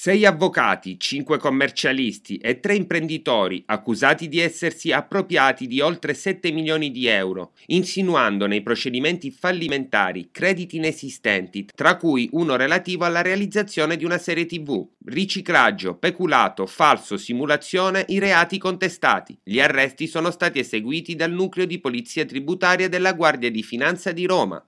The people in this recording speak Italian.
Sei avvocati, cinque commercialisti e tre imprenditori accusati di essersi appropriati di oltre 7 milioni di euro, insinuando nei procedimenti fallimentari crediti inesistenti, tra cui uno relativo alla realizzazione di una serie TV, riciclaggio, peculato, falso, simulazione, i reati contestati. Gli arresti sono stati eseguiti dal nucleo di polizia tributaria della Guardia di Finanza di Roma.